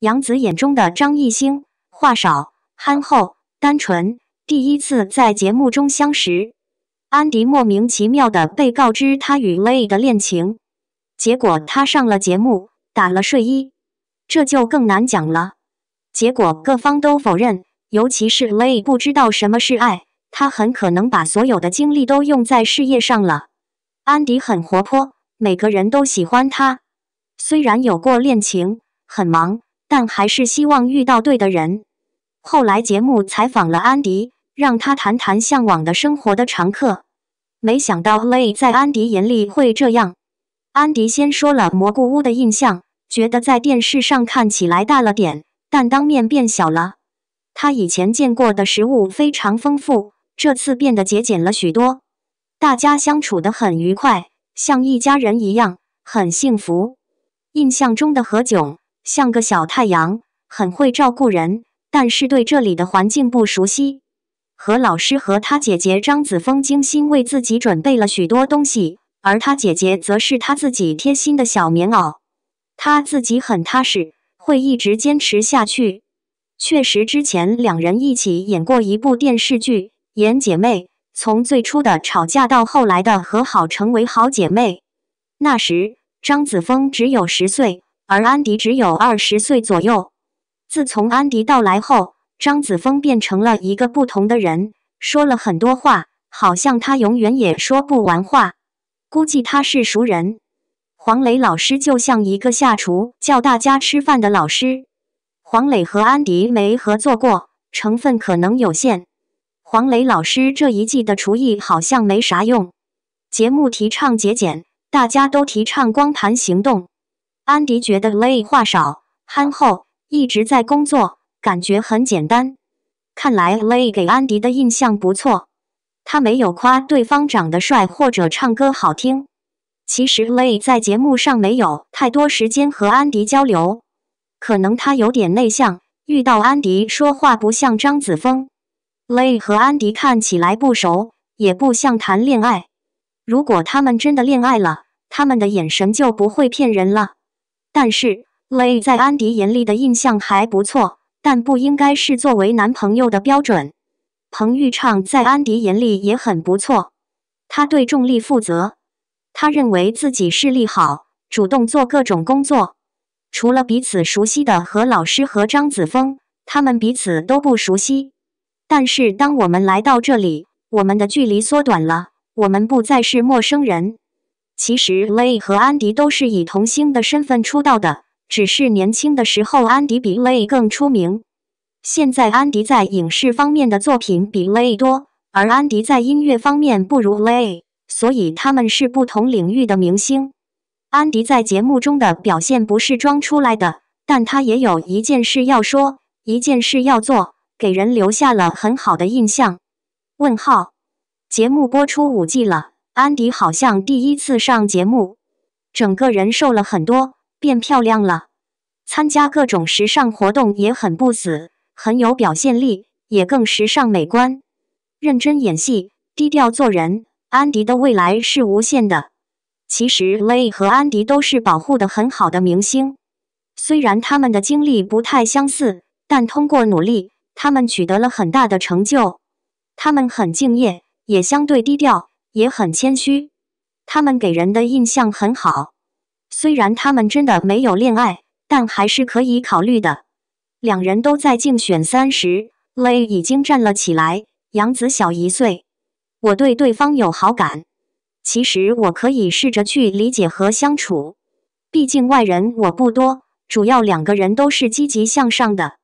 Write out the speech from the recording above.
杨紫眼中的张艺兴，话少、憨厚、单纯。第一次在节目中相识，安迪莫名其妙的被告知他与 LAY 的恋情，结果他上了节目，打了睡衣，这就更难讲了。结果各方都否认，尤其是 LAY 不知道什么是爱，他很可能把所有的精力都用在事业上了。安迪很活泼，每个人都喜欢他，虽然有过恋情，很忙。但还是希望遇到对的人。后来节目采访了安迪，让他谈谈向往的生活的常客。没想到 Lay 在安迪眼里会这样。安迪先说了蘑菇屋的印象，觉得在电视上看起来大了点，但当面变小了。他以前见过的食物非常丰富，这次变得节俭了许多。大家相处的很愉快，像一家人一样，很幸福。印象中的何炅。像个小太阳，很会照顾人，但是对这里的环境不熟悉。何老师和他姐姐张子枫精心为自己准备了许多东西，而他姐姐则是他自己贴心的小棉袄。他自己很踏实，会一直坚持下去。确实，之前两人一起演过一部电视剧，演姐妹，从最初的吵架到后来的和好，成为好姐妹。那时，张子枫只有十岁。而安迪只有二十岁左右。自从安迪到来后，张子枫变成了一个不同的人，说了很多话，好像他永远也说不完话。估计他是熟人。黄磊老师就像一个下厨叫大家吃饭的老师。黄磊和安迪没合作过，成分可能有限。黄磊老师这一季的厨艺好像没啥用。节目提倡节俭，大家都提倡光盘行动。安迪觉得 Lay 话少、憨厚，一直在工作，感觉很简单。看来 Lay 给安迪的印象不错，他没有夸对方长得帅或者唱歌好听。其实 Lay 在节目上没有太多时间和安迪交流，可能他有点内向。遇到安迪说话不像张子枫累和安迪看起来不熟，也不像谈恋爱。如果他们真的恋爱了，他们的眼神就不会骗人了。但是，LAY 在安迪眼里的印象还不错，但不应该是作为男朋友的标准。彭昱畅在安迪眼里也很不错，他对重力负责，他认为自己视力好，主动做各种工作。除了彼此熟悉的和老师和张子枫，他们彼此都不熟悉。但是，当我们来到这里，我们的距离缩短了，我们不再是陌生人。其实，lay 和安迪都是以童星的身份出道的，只是年轻的时候，安迪比 lay 更出名。现在，安迪在影视方面的作品比 lay 多，而安迪在音乐方面不如 lay，所以他们是不同领域的明星。安迪在节目中的表现不是装出来的，但他也有一件事要说，一件事要做，给人留下了很好的印象。问号，节目播出五季了。安迪好像第一次上节目，整个人瘦了很多，变漂亮了。参加各种时尚活动也很不死，很有表现力，也更时尚美观。认真演戏，低调做人。安迪的未来是无限的。其实，Lay 和安迪都是保护的很好的明星。虽然他们的经历不太相似，但通过努力，他们取得了很大的成就。他们很敬业，也相对低调。也很谦虚，他们给人的印象很好。虽然他们真的没有恋爱，但还是可以考虑的。两人都在竞选三十，lay 已经站了起来，杨子小一岁。我对对方有好感，其实我可以试着去理解和相处。毕竟外人我不多，主要两个人都是积极向上的。